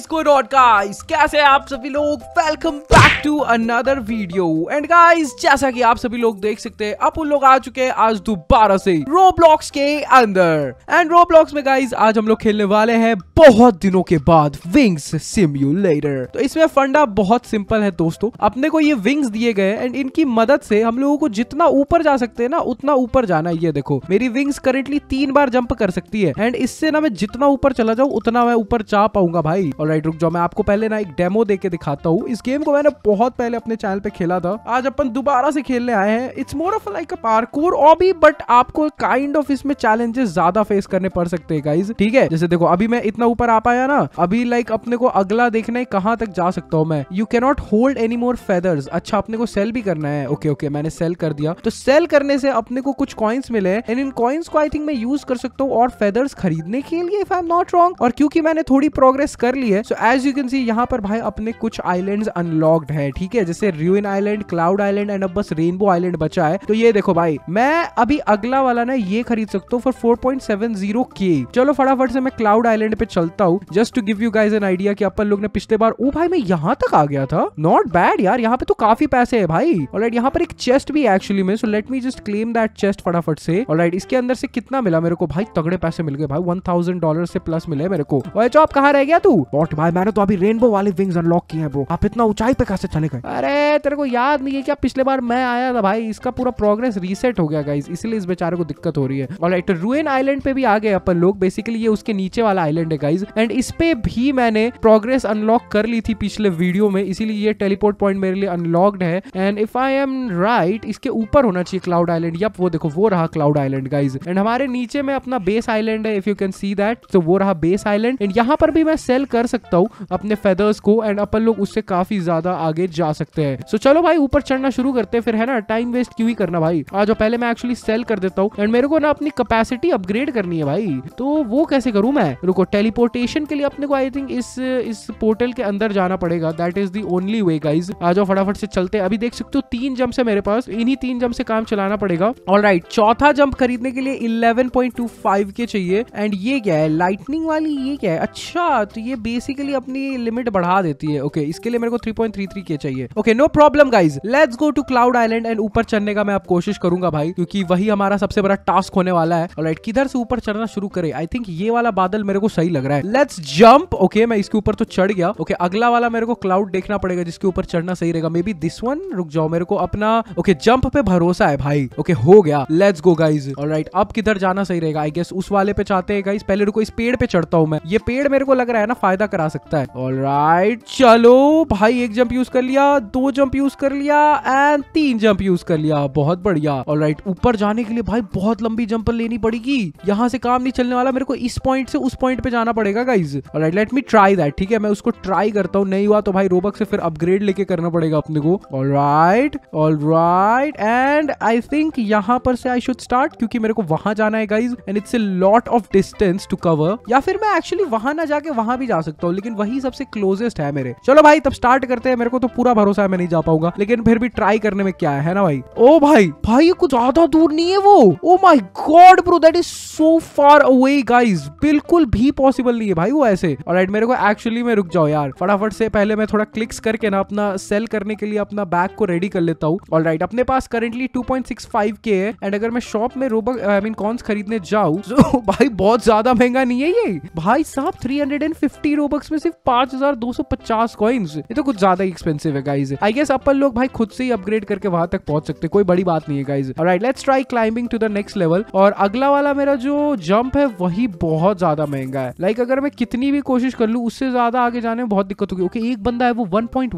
Squad और guys कैसे आप सभी लोग welcome back to another video and guys जैसा कि आप सभी लोग देख सकते हैं अब उन लोग आ चुके हैं आज दोबारा से रोब्लॉक्स के अंदर एंड रोब्लॉक्स में गाइस आज हम लोग खेलने वाले हैं बहुत दिनों के बाद विंग्स सिम्युलेटर तो इसमें फंडा बहुत सिंपल है दोस्तों अपने को ये विंग्स दिए गए एंड इनकी मदद से हम लोगों को जितना ऊपर जा सकते हैं ना उतना ऊपर जाना ये देखो मेरी विंग्स करेंटली तीन बार जंप कर सकती है एंड इससे ना मैं जितना ऊपर चला जाऊँ उतना मैं ऊपर जा पाऊंगा भाई और राइट रुक जाओ मैं आपको पहले ना एक डेमो दे के दिखाता हूँ इस गेम को मैंने बहुत पहले अपने चैनल पे खेला था आज अपन दोबारा से खेलने आए हैं it's more of like a parkour भी बट आपको काइंड ऑफ इसमें चैलेंजेस ज्यादा फेस करने पड़ सकते हैं गाइज ठीक है जैसे देखो अभी मैं इतना ऊपर आ पाया ना अभी लाइक like, अपने को अगला देखना है कहाँ तक जा सकता हूँ मैं you cannot hold any more feathers अच्छा अपने को सेल भी करना है ओके ओके मैंने सेल कर दिया तो सेल करने से अपने को कुछ कॉइन्स मिले एंड इन कॉइन्स को आई थिंक मैं यूज कर सकता हूँ और फेदर्स खरीदने के लिए if I am not wrong और क्योंकि मैंने थोड़ी प्रोग्रेस कर ली है so as you can see यहाँ पर भाई अपने कुछ आइलैंड्स अनलॉक्ड है ठीक है जैसे ruin island cloud island and अब बस रेनबो आइलैंड बचा है तो ये देखो भाई मैं अभी अगला वाला ना ये खरीद सकता हूँ फॉर 4.70 के चलो फटाफट से मैं क्लाउड आइलैंड पे चलता हूँ just to give you guys an idea की अपन लोग ने पिछले बार ओ भाई मैं यहाँ तक आ गया था नॉट बैड यार यहाँ पे तो काफी पैसे है भाई और यहाँ पर एक चेस्ट भी एक्चुअली में so let me just claim that chest फटाफट से और इसके अंदर से कितना मिला मेरे को भाई तगड़े पैसे मिल गए भाई वन थाउजेंड डॉलर से प्लस मिले मेरे को और चौप कहा रह गया तू नॉट भाई मैंने तो अभी रेनबो वाले विंग्स अनलॉक किए हैं ब्रो आप इतना ऊंचाई पे कैसे चले गए अरे तेरे को याद नहीं है क्या पिछले बार मैं आया था भाई इसका पूरा प्रोग्रेस रीसेट हो गया गाइज इसलिए इस बेचारे को दिक्कत हो रही है और लाइट रुएन आइलैंड पे भी आ गए अपन लोग बेसिकली ये उसके नीचे वाला आइलैंड है गाइज एंड इस पे भी मैंने प्रोग्रेस अनलॉक कर ली थी पिछले वीडियो में इसीलिए ये टेलीपोर्ट पॉइंट मेरे लिए अनलॉक्ड है and if I am right इसके ऊपर होना चाहिए क्लाउड आइलैंड या वो देखो वो रहा क्लाउड आइलैंड गाइज एंड हमारे नीचे में अपना बेस आइलैंड है if you can see that तो वो रहा बेस आइलैंड एंड यहाँ पर भी मैं सेल कर सकता हूँ अपने फेदर्स को एंड अपन लोग उससे काफी ज्यादा आगे जा सकते हैं सो so, चलो भाई ऊपर चढ़ना शुरू करते हैं फिर है ना टाइम वेस्ट क्यों ही करना भाई आज तो पहले मैं एक्चुअली सेल कर देता हूँ एंड मेरे को ना अपनी कैपेसिटी अपग्रेड करनी है भाई तो वो कैसे करूँ मैं रुको टेलीपोर्टेशन के लिए अपने को आई थिंक इस इस पोर्टल के अंदर जाना पड़ेगा that is the only way guys आ जाओ फटाफट से चलते अभी देख सकते हो तीन जम्प है मेरे पास इन्हीं तीन जम्प से काम चलाना पड़ेगा ऑल राइट चौथा जम्प खरीदने के लिए इलेवन पॉइंट टू फाइव के चाहिए एंड ये क्या है लाइटनिंग वाली ये क्या है अच्छा तो ये बेसिकली अपनी लिमिट बढ़ा देती है ओके okay, इसके लिए मेरे को 3.33 के चाहिए okay no problem guys let's go to cloud island and ऊपर चढ़ने का मैं आप कोशिश करूंगा भाई क्योंकि वही हमारा सबसे बड़ा टास्क होने वाला है और किधर से ऊपर चढ़ना शुरू करे आई थिंक ये वाला बादल मेरे को सही लग रहा है लेट्स जम्प ओके मैं इसके ऊपर तो चढ़ गया ओके okay, अगला वाला मेरे को क्लाउड देखना पड़ेगा जिसके ऊपर चढ़ना सही रहेगा मे बी दिस वन रुक जाओ मेरे को अपना ओके okay, जंप पे भरोसा है भाई ओके okay, हो गया लेट्स गो गाइज राइट अब किधर जाना सही रहेगा आई गेस उस वाले पे चाहते हैं गाइज पहले रुको इस पेड़ पे चढ़ता हूँ मैं ये पेड़ मेरे को लग रहा है ना फायदा फायदा करा सकता है ऑल राइट right, चलो भाई एक जंप यूज कर लिया दो जंप यूज कर लिया एंड तीन जंप यूज कर लिया बहुत बढ़िया ऑल राइट ऊपर जाने के लिए भाई बहुत लंबी जंप लेनी पड़ेगी यहाँ से काम नहीं चलने वाला मेरे को इस पॉइंट से उस पॉइंट पे जाना पड़ेगा guys right let me try that ठीक है मैं उसको ट्राई करता हूँ नहीं हुआ तो भाई रोबक से फिर अपग्रेड लेके करना पड़ेगा अपने को all right all right and I think यहाँ पर से आई शुड स्टार्ट क्योंकि मेरे को वहां जाना है guys and it's a lot of distance to cover या फिर मैं एक्चुअली वहां ना जाके वहां भी जा सकता सकता हूँ लेकिन वही सबसे क्लोजेस्ट है मेरे चलो भाई तब स्टार्ट करते हैं मेरे को तो पूरा भरोसा है मैं नहीं जा पाऊंगा लेकिन फिर भी ट्राई करने में क्या है, है ना भाई ओ भाई भाई ये कुछ ज्यादा दूर नहीं है वो oh my god bro that is so far away guys बिल्कुल भी पॉसिबल नहीं है भाई वो ऐसे और right, मेरे को एक्चुअली में रुक जाओ यार फटाफट से पहले मैं थोड़ा क्लिक्स करके ना अपना सेल करने के लिए अपना बैग को रेडी कर लेता हूँ ऑल राइट अपने पास करेंटली 2.65 के है एंड अगर मैं शॉप में रोबक आई मीन कॉन्स खरीदने जाऊँ तो भाई बहुत ज्यादा महंगा नहीं है ये भाई साहब three hundred and fifty robux में सिर्फ पांच हजार दो सौ पचास कॉइन्स ये तो कुछ ज्यादा ही एक्सपेंसिव है गाइज आई गेस अपन लोग भाई खुद से ही अपग्रेड करके वहां तक पहुंच सकते कोई बड़ी बात नहीं है guys right let's try climbing to the next level और अगला वाला मेरा जो जंप है वही बहुत ज्यादा महंगा है लाइक like, अगर मैं कितनी भी कोशिश कर लू उससे ज्यादा आगे जाने में बहुत दिक्कत होगी ओके okay, एक बंदा है वो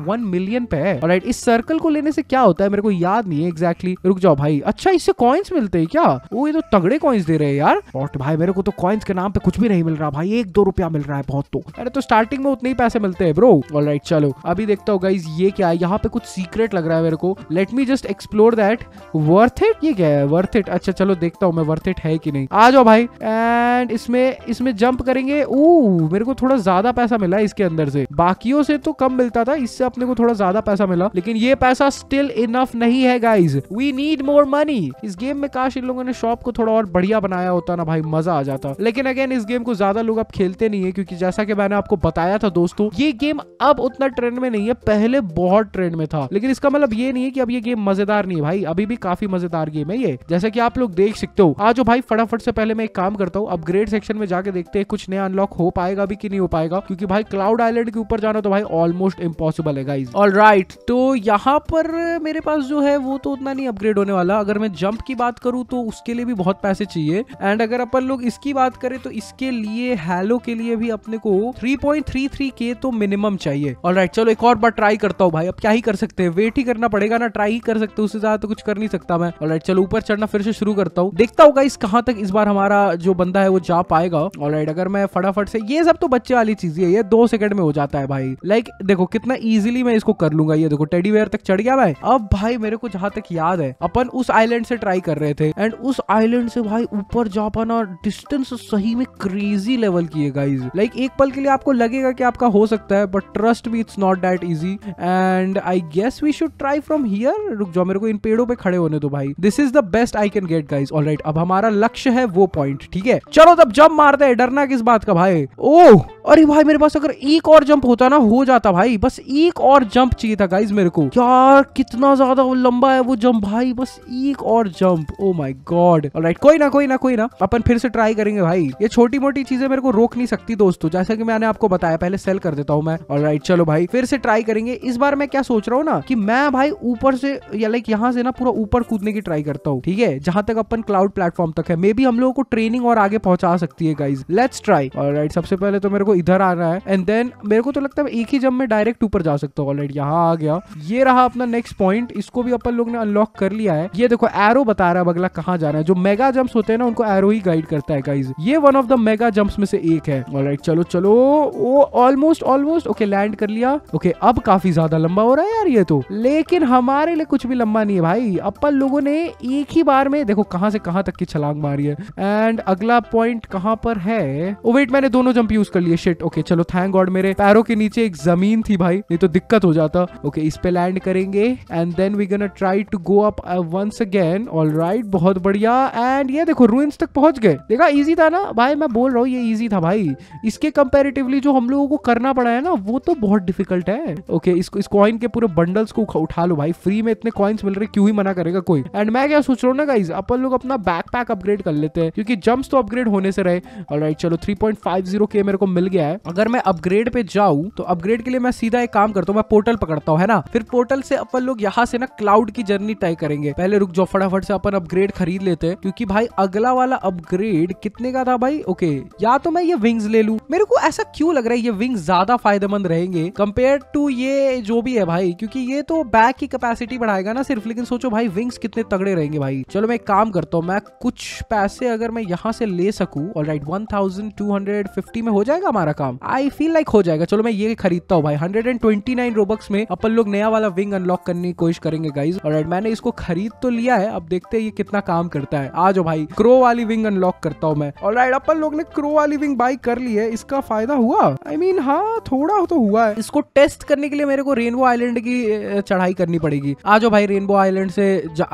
वन मिलियन पे है राइट इस सर्कल को लेने से क्या होता है मेरे को याद नहीं है एक्जैक्टली exactly. रुक जाओ भाई अच्छा इससे कॉइन्स मिलते हैं क्या वो ये तो तगड़े कॉइन्स दे रहे हैं यार भाई मेरे को तो कॉइन्स के नाम पे कुछ भी नहीं मिल रहा भाई एक दो रुपया मिल रहा है बहुत तो अरे तो स्टार्टिंग में उतने ही पैसे मिलते हैं ब्रो ऑल राइट चलो अभी देखता हूँ गाइज ये क्या है यहाँ पे कुछ सीक्रेट लग रहा है मेरे को let me just explore that worth it ये क्या है वर्थ इट अच्छा चलो देखता हूँ मैं वर्थ इट है कि नहीं आ जाओ भाई एंड इसमें इसमें जंप करेंगे ओ मेरे को थोड़ा ज्यादा पैसा मिला इसके अंदर से बाकियों से तो कम मिलता था इससे अपने को थोड़ा ज्यादा पैसा मिला लेकिन ये पैसा स्टिल इनफ नहीं है guys we need more money इस गेम में काश इन लोगों ने शॉप को थोड़ा और बढ़िया बनाया होता ना भाई मजा आ जाता लेकिन अगेन इस गेम को ज्यादा लोग अब खेलते नहीं है क्योंकि जैसा कि मैंने आपको बताया था दोस्तों ये गेम अब उतना ट्रेंड में नहीं है पहले बहुत ट्रेंड में था लेकिन इसका मतलब ये नहीं है कि अब ये गेम मजेदार नहीं है भाई अभी भी काफी मजेदार गेम है ये जैसे कि आप लोग देख सकते हो आज भाई फटाफट से पहले मैं एक काम करता हूँ अपग्रेड सेक्शन में जाके देखते हैं कुछ नया अनलॉक हो पाएगा भी कि नहीं हो पाएगा क्योंकि भाई क्लाउड आइलैंड के ऊपर जाना तो भाई ऑलमोस्ट इम्पॉसिबल है गाइज ऑल तो यहाँ पर मेरे पास जो है वो तो उतना नहीं अपग्रेड होने वाला अगर मैं जंप की बात करूँ तो उसके लिए भी बहुत पैसे चाहिए एंड अगर अपन लोग इसकी बात करें तो इसके लिए हेलो के लिए भी अपने को थ्री 3.33 के तो मिनिमम चाहिए और राइट चलो एक और बार ट्राई करता हूँ भाई अब क्या ही कर सकते हैं वेट ही करना पड़ेगा ना ट्राई ही कर सकते उससे ज्यादा तो कुछ कर नहीं सकता मैं और राइट चलो ऊपर चढ़ना फिर से शुरू करता हूँ देखता होगा इस कहाँ तक इस बार हमारा जो बंदा है वो जा पाएगा और राइट अगर मैं फटाफट से ये सब तो बच्चे वाली चीज है ये दो सेकंड में हो जाता है भाई लाइक देखो कितना इजिली मैं इसको कर लूंगा ये देखो टेडी वेयर तक चढ़ गया भाई अब भाई मेरे को जहां तक याद है अपन उस आईलैंड से ट्राई कर रहे थे एंड उस आईलैंड से भाई ऊपर जा पाना डिस्टेंस सही में क्रेजी लेवल की है गाइज लाइक एक पल के लिए आप आपको लगेगा कि आपका हो सकता है बट ट्रस्ट भी it's not that easy and I guess we should try from here रुक जाओ मेरे को इन पेड़ों पे खड़े होने दो भाई this is the best I can get guys all अब हमारा लक्ष्य है वो पॉइंट ठीक है चलो तब जंप मारते हैं डरना किस बात का भाई ओह अरे भाई मेरे पास अगर एक और जंप होता ना हो जाता भाई बस एक और जंप चाहिए था गाइज मेरे को यार कितना ज्यादा लंबा है वो जंप भाई बस एक और jump oh my god right कोई ना कोई ना कोई ना अपन फिर से ट्राई करेंगे भाई ये छोटी मोटी चीजें मेरे को रोक नहीं सकती दोस्तों जैसा कि मैं मैंने आपको बताया पहले सेल कर देता हूँ मैं और राइट चलो भाई फिर से ट्राई करेंगे इस बार मैं क्या सोच रहा हूँ ना कि मैं भाई ऊपर से या लाइक यहाँ से ना पूरा ऊपर कूदने की ट्राई करता हूँ ठीक है जहां तक अपन क्लाउड प्लेटफॉर्म तक है मे बी हम लोगों को ट्रेनिंग और आगे पहुंचा सकती है गाइज लेट्स ट्राई और राइट सबसे पहले तो मेरे को इधर आना है एंड देन मेरे को तो लगता है एक ही जब मैं डायरेक्ट ऊपर जा सकता हूँ ऑलरेडी यहाँ आ गया ये रहा अपना नेक्स्ट पॉइंट इसको भी अपन लोग ने अनलॉक कर लिया है ये देखो एरो बता रहा है अगला कहाँ जाना है जो मेगा जम्प होते हैं ना उनको एरो ही गाइड करता है गाइज ये one of the mega jump में से एक है ऑलराइट चलो चलो वो ऑलमोस्ट ऑलमोस्ट ओके लैंड कर लिया ओके okay, अब काफी ज्यादा लंबा हो रहा है यार ये तो लेकिन हमारे लिए कुछ भी लंबा नहीं है भाई अपन लोगों ने एक ही बार में देखो कहां से कहां तक की छलांग मारी है एंड अगला पॉइंट कहां पर है ओ oh, वेट मैंने दोनों जंप यूज कर लिए शिट ओके चलो थैंक गॉड मेरे पैरों के नीचे एक जमीन थी भाई नहीं तो दिक्कत हो जाता ओके okay, इस पे लैंड करेंगे and then we gonna try to go up once again alright बहुत बढ़िया एंड ये देखो रूइंस तक पहुंच गए देखा इजी था ना भाई मैं बोल रहा हूँ ये इजी था भाई इसके कंपेरेटिव कलेक्टिवली जो हम लोगों को करना पड़ा है ना वो तो बहुत डिफिकल्ट है ओके okay, इस कॉइन के पूरे बंडल्स को उठा लो भाई फ्री में इतने कॉइन्स मिल रहे क्यों ही मना करेगा कोई एंड मैं क्या सोच रहा हूँ ना गाइज अपन लोग अपना बैक पैक अपग्रेड कर लेते हैं क्योंकि जम्प्स तो अपग्रेड होने से रहे और राइट चलो थ्री पॉइंट फाइव जीरो के मेरे को मिल गया है अगर मैं अपग्रेड पे जाऊँ तो अपग्रेड के लिए मैं सीधा एक काम करता हूँ मैं पोर्टल पकड़ता हूँ है ना फिर पोर्टल से अपन लोग यहाँ से ना क्लाउड की जर्नी तय करेंगे पहले रुक जाओ फटाफट से अपन अपग्रेड खरीद लेते हैं क्योंकि भाई अगला वाला अपग्रेड कितने का था भाई ओके या तो मैं ये विंग्स ले लू मेरे को ऐसा क्यों लग रहा है ये विंग्स ज्यादा फायदेमंद रहेंगे कंपेयर टू ये जो भी है भाई क्योंकि ये तो बैक की कैपेसिटी बढ़ाएगा ना सिर्फ लेकिन सोचो भाई विंग्स कितने तगड़े रहेंगे भाई चलो मैं एक काम करता हूँ मैं कुछ पैसे अगर मैं यहाँ से ले सकू और राइट में हो जाएगा हमारा काम आई फील लाइक हो जाएगा चलो मैं ये खरीदता हूँ भाई hundred and twenty nine robux में अपन लोग नया वाला विंग अनलॉक करने की कोशिश करेंगे गाइज और मैंने इसको खरीद तो लिया है अब देखते हैं ये कितना काम करता है आज भाई क्रो वाली विंग अनलॉक करता हूँ मैं और राइट अपन लोग ने क्रो वाली विंग बाई कर ली है इसका फायदा हुआ आई I मीन mean, हाँ थोड़ा हो तो हुआ है इसको टेस्ट करने के लिए मेरे को रेनबो आइलैंड की चढ़ाई करनी पड़ेगी आ जाओ भाई रेनबो आइलैंड से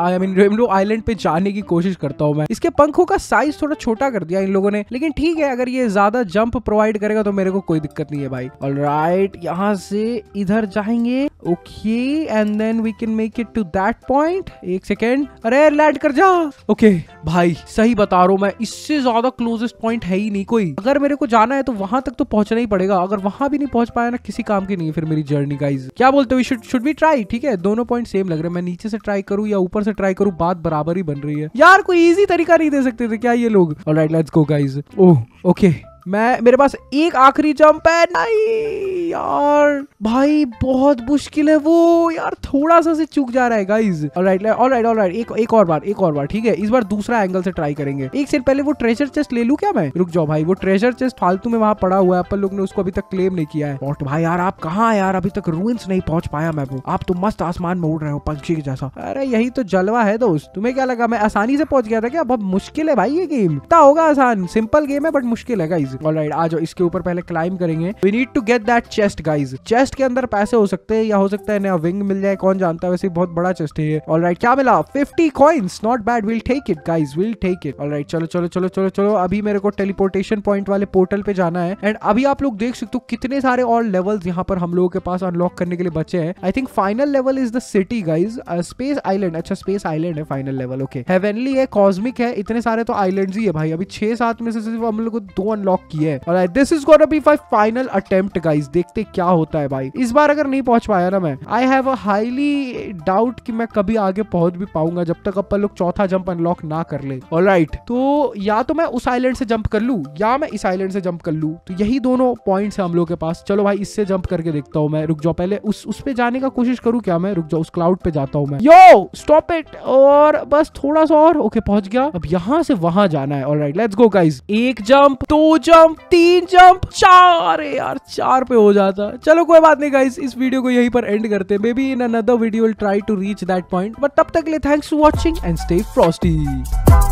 आई मीन रेनबो आइलैंड पे जाने की कोशिश करता हूँ मैं इसके पंखों का साइज थोड़ा छोटा कर दिया इन लोगों ने लेकिन ठीक है अगर ये ज्यादा जंप प्रोवाइड करेगा तो मेरे को कोई दिक्कत नहीं है भाई ऑल राइट यहाँ से इधर जाएंगे okay and then we can make it to that point एक सेकेंड अरे लैड कर जा ओके okay, भाई सही बता रहा हूँ मैं इससे ज्यादा क्लोजेस्ट पॉइंट है ही नहीं कोई अगर मेरे को जाना है तो वहां तक तो पहुंचना ही पड़ेगा अगर वहां भी नहीं पहुंच पाया ना किसी काम की नहीं है फिर मेरी जर्नी गाइज क्या बोलते हुए शुड शुड बी ट्राई ठीक है दोनों पॉइंट सेम लग रहे हैं मैं नीचे से ट्राई करूँ या ऊपर से ट्राई करूँ बात बराबर ही बन रही है यार कोई ईजी तरीका नहीं दे सकते थे क्या ये लोग ओके मैं मेरे पास एक आखिरी जंप है नहीं यार भाई बहुत मुश्किल है वो यार थोड़ा सा से चूक जा रहा है गाइज ऑलराइट ऑलराइट ऑलराइट एक एक और बार एक और बार ठीक है इस बार दूसरा एंगल से ट्राई करेंगे एक से पहले वो ट्रेजर चेस्ट ले लू क्या मैं रुक जाओ भाई वो ट्रेजर चेस्ट फालतू में वहां पड़ा हुआ है अपन लोग ने उसको अभी तक क्लेम नहीं किया है और भाई यार आप कहाँ यार अभी तक रूइंस नहीं पहुंच पाया मैं वो आप तो मस्त आसमान में उड़ रहे हो पंछी के जैसा अरे यही तो जलवा है दोस्त तुम्हें क्या लगा मैं आसानी से पहुंच गया था क्या बहुत मुश्किल है भाई ये गेम होगा आसान सिंपल गेम है बट मुश्किल है गाइज गाइज ऑल राइट आज इसके ऊपर पहले क्लाइम करेंगे we need to get that chest guys chest के अंदर पैसे हो सकते हैं या हो सकता है नया विंग मिल जाए कौन जानता है वैसे बहुत बड़ा चेस्ट है ऑल राइट क्या मिला fifty coins not bad will take it guys will take it alright चलो चलो चलो चलो चलो अभी मेरे को टेलीपोर्टेशन पॉइंट वाले पोर्टल पे जाना है एंड अभी आप लोग देख सकते हो कितने सारे और लेवल्स यहाँ पर हम लोगों के पास अनलॉक करने के लिए बचे हैं I think final level is the city guys space island अच्छा स्पेस आइलैंड है फाइनल लेवल ओके हेवनली है कॉस्मिक है इतने सारे तो आइलैंड ही है भाई अभी छह सात में से सिर्फ हम लोग को दो अनलॉक लॉक की है और this is gotta be my final attempt guys देखते क्या होता है भाई इस बार अगर नहीं पहुंच पाया ना मैं I have a highly doubt कि मैं कभी आगे पहुंच भी पाऊंगा जब तक अपन लोग चौथा जंप अनलॉक ना कर ले ऑलराइट right, तो या तो मैं उस आइलैंड से जंप कर लू या मैं इस आइलैंड से जंप कर लू तो यही दोनों पॉइंट्स है हम लोग के पास चलो भाई इससे जंप करके देखता हूँ मैं रुक जाओ पहले उस उस पे जाने का कोशिश करूँ क्या मैं रुक जाओ उस क्लाउड पे जाता हूँ मैं यो स्टॉप इट और बस थोड़ा सा और ओके okay, पहुंच गया अब यहाँ से वहां जाना है ऑलराइट लेट्स गो गाइज एक जंप दो तो जंप तीन जंप चार यार चार पे हो जाता चलो कोई बात नहीं गाइस इस वीडियो को यहीं पर एंड करते maybe in another video will try to reach that point but तब तक लिए thanks for watching and stay Frosty